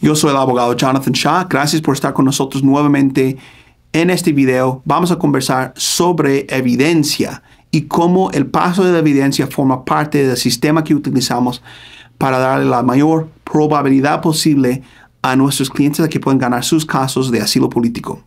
Yo soy el abogado Jonathan Shah. Gracias por estar con nosotros nuevamente en este video. Vamos a conversar sobre evidencia y cómo el paso de la evidencia forma parte del sistema que utilizamos para darle la mayor probabilidad posible a nuestros clientes de que puedan ganar sus casos de asilo político.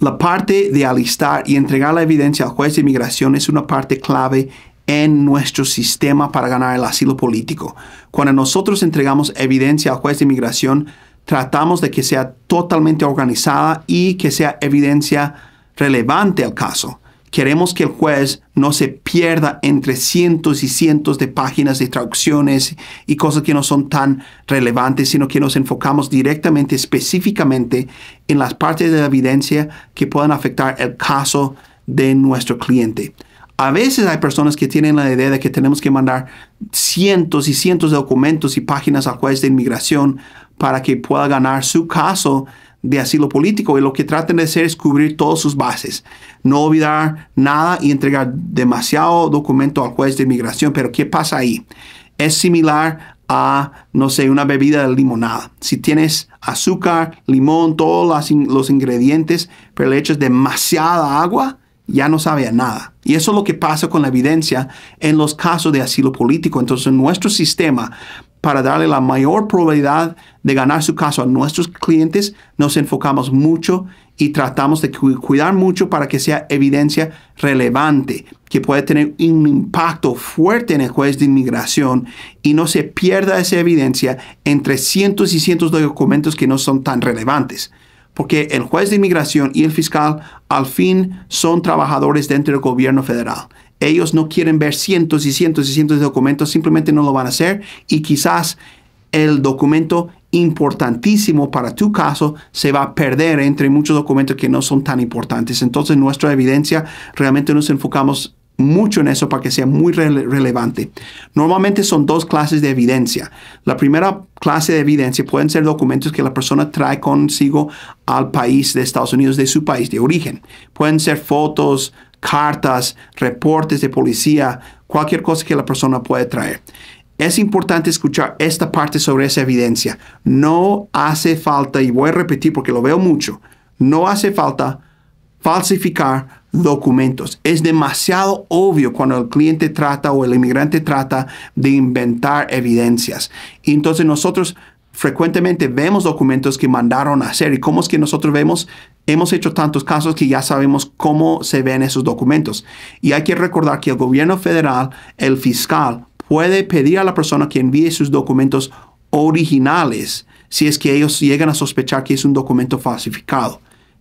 La parte de alistar y entregar la evidencia al juez de inmigración es una parte clave en nuestro sistema para ganar el asilo político. Cuando nosotros entregamos evidencia al juez de inmigración, tratamos de que sea totalmente organizada y que sea evidencia relevante al caso. Queremos que el juez no se pierda entre cientos y cientos de páginas de traducciones y cosas que no son tan relevantes, sino que nos enfocamos directamente, específicamente, en las partes de la evidencia que puedan afectar el caso de nuestro cliente. A veces hay personas que tienen la idea de que tenemos que mandar cientos y cientos de documentos y páginas al juez de inmigración para que pueda ganar su caso de asilo político y lo que traten de hacer es cubrir todas sus bases, no olvidar nada y entregar demasiado documento al juez de inmigración. Pero ¿qué pasa ahí? Es similar a, no sé, una bebida de limonada. Si tienes azúcar, limón, todos los ingredientes, pero le echas demasiada agua, ya no sabe nada. Y eso es lo que pasa con la evidencia en los casos de asilo político. Entonces, nuestro sistema para darle la mayor probabilidad de ganar su caso a nuestros clientes, nos enfocamos mucho y tratamos de cuidar mucho para que sea evidencia relevante, que pueda tener un impacto fuerte en el juez de inmigración y no se pierda esa evidencia entre cientos y cientos de documentos que no son tan relevantes porque el juez de inmigración y el fiscal al fin son trabajadores dentro del gobierno federal. Ellos no quieren ver cientos y cientos y cientos de documentos, simplemente no lo van a hacer y quizás el documento importantísimo para tu caso se va a perder entre muchos documentos que no son tan importantes. Entonces nuestra evidencia realmente nos enfocamos mucho en eso para que sea muy relevante. Normalmente son dos clases de evidencia. La primera clase de evidencia pueden ser documentos que la persona trae consigo al país de Estados Unidos, de su país de origen. Pueden ser fotos, cartas, reportes de policía, cualquier cosa que la persona puede traer. Es importante escuchar esta parte sobre esa evidencia. No hace falta, y voy a repetir porque lo veo mucho, no hace falta falsificar documentos. Es demasiado obvio cuando el cliente trata o el inmigrante trata de inventar evidencias. Y entonces nosotros frecuentemente vemos documentos que mandaron a hacer y cómo es que nosotros vemos, hemos hecho tantos casos que ya sabemos cómo se ven esos documentos. Y hay que recordar que el gobierno federal, el fiscal, puede pedir a la persona que envíe sus documentos originales si es que ellos llegan a sospechar que es un documento falsificado.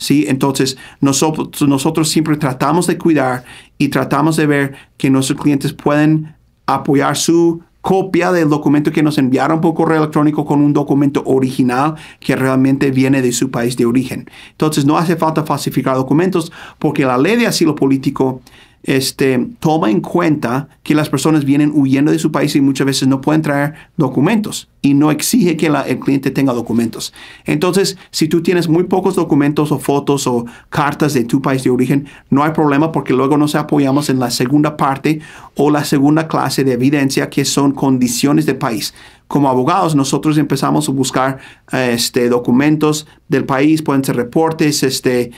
Entonces, nosotros, nosotros siempre tratamos de cuidar y tratamos de ver que nuestros clientes pueden apoyar su copia del documento que nos enviaron por correo electrónico con un documento original que realmente viene de su país de origen. Entonces, no hace falta falsificar documentos porque la ley de asilo político este, toma en cuenta que las personas vienen huyendo de su país y muchas veces no pueden traer documentos y no exige que el cliente tenga documentos. Entonces, si tú tienes muy pocos documentos o fotos o cartas de tu país de origen, no hay problema porque luego nos apoyamos en la segunda parte o la segunda clase de evidencia que son condiciones de país como abogados, nosotros empezamos a buscar este, documentos del país, pueden ser reportes, este,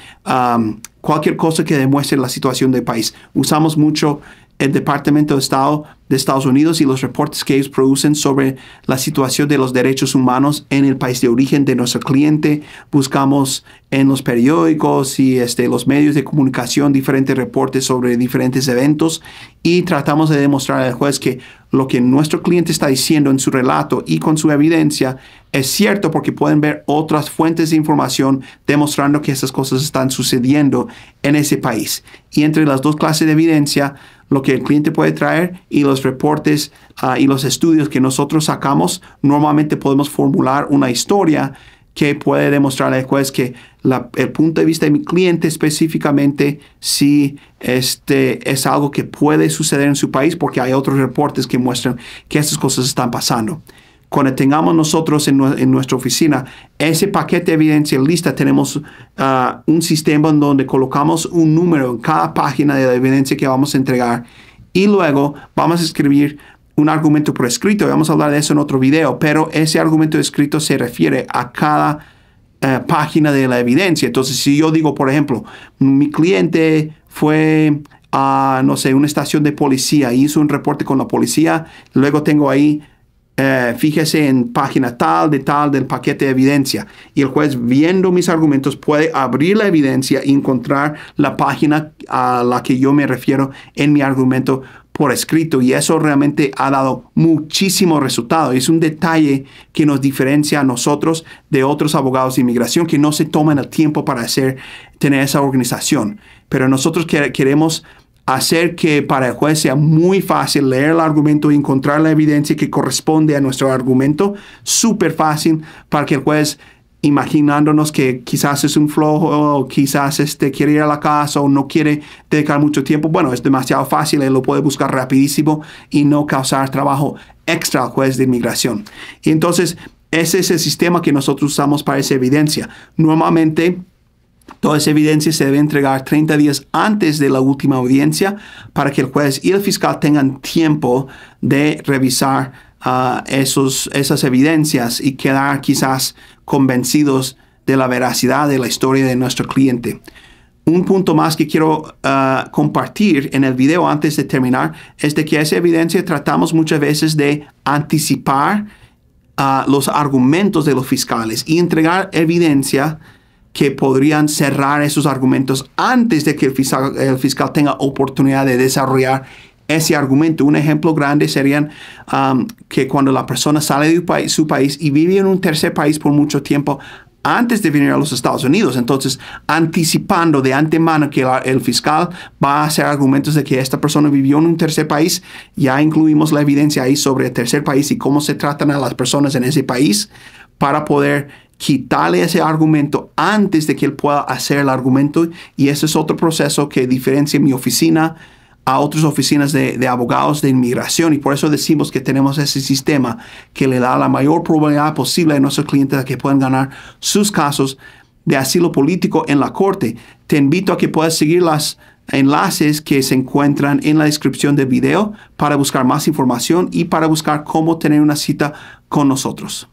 cualquier cosa que demuestre la situación del país. Usamos mucho el Departamento de Estado de Estados Unidos y los reportes que ellos producen sobre la situación de los derechos humanos en el país de origen de nuestro cliente. Buscamos en los periódicos y este, los medios de comunicación diferentes reportes sobre diferentes eventos y tratamos de demostrar al juez que lo que nuestro cliente está diciendo en su relato y con su evidencia es cierto porque pueden ver otras fuentes de información demostrando que esas cosas están sucediendo en ese país. Y entre las dos clases de evidencia, lo que el cliente puede traer y los reportes ah, y los estudios que nosotros sacamos, normalmente podemos formular una historia que puede demostrar después que el punto de vista de mi cliente específicamente si este es algo que puede suceder en su país porque hay otros reportes que muestran que estas cosas están pasando. Cuando tengamos nosotros en, nuestra oficina ese paquete de evidencia lista, tenemos ah, un sistema en donde colocamos un número en cada página de la evidencia que vamos a entregar y luego vamos a escribir un argumento prescrito, vamos a hablar de eso en otro video, pero ese argumento escrito se refiere a cada eh, página de la evidencia. Entonces, si yo digo, por ejemplo, mi cliente fue a, no sé, una estación de policía, hizo un reporte con la policía, luego tengo ahí eh, fíjese en página tal de tal del paquete de evidencia. Y el juez, viendo mis argumentos, puede abrir la evidencia y encontrar la página a la que yo me refiero en mi argumento por escrito y eso realmente ha dado muchísimo resultado. Es un detalle que nos diferencia a nosotros de otros abogados de inmigración que no se toman el tiempo para hacer, tener esa organización. Pero nosotros queremos hacer que para el juez sea muy fácil leer el argumento y encontrar la evidencia que corresponde a nuestro argumento, súper fácil para que el juez imaginándonos que quizás es un flojo o quizás este quiere ir a la casa o no quiere dedicar mucho tiempo, bueno, es demasiado fácil, él lo puede buscar rapidísimo y no causar trabajo extra al juez de inmigración. Y entonces, ese es el sistema que nosotros usamos para esa evidencia. Normalmente, Toda esa evidencia se debe entregar 30 días antes de la última audiencia para que el juez y el fiscal tengan tiempo de revisar esos, esas evidencias y quedar quizás convencidos de la veracidad de la historia de nuestro cliente. Un punto más que quiero ah, compartir en el video antes de terminar es de que esa evidencia tratamos muchas veces de anticipar ah, los argumentos de los fiscales y entregar evidencia que podrían cerrar esos argumentos antes de que el fiscal tenga oportunidad de desarrollar ese argumento. Un ejemplo grande serían um, que cuando la persona sale de su país y vive en un tercer país por mucho tiempo, antes de venir a los Estados Unidos. Entonces, anticipando de antemano que el fiscal va a hacer argumentos de que esta persona vivió en un tercer país, ya incluimos la evidencia ahí sobre el tercer país y cómo se tratan a las personas en ese país para poder quitarle ese argumento antes de que él pueda hacer el argumento. Y ese es otro proceso que diferencia mi oficina a otras oficinas de, abogados de inmigración y por eso decimos que tenemos ese sistema que le da la mayor probabilidad posible a nuestros clientes de que puedan ganar sus casos de asilo político en la corte. Te invito a que puedas seguir los enlaces que se encuentran en la descripción del video para buscar más información y para buscar cómo tener una cita con nosotros.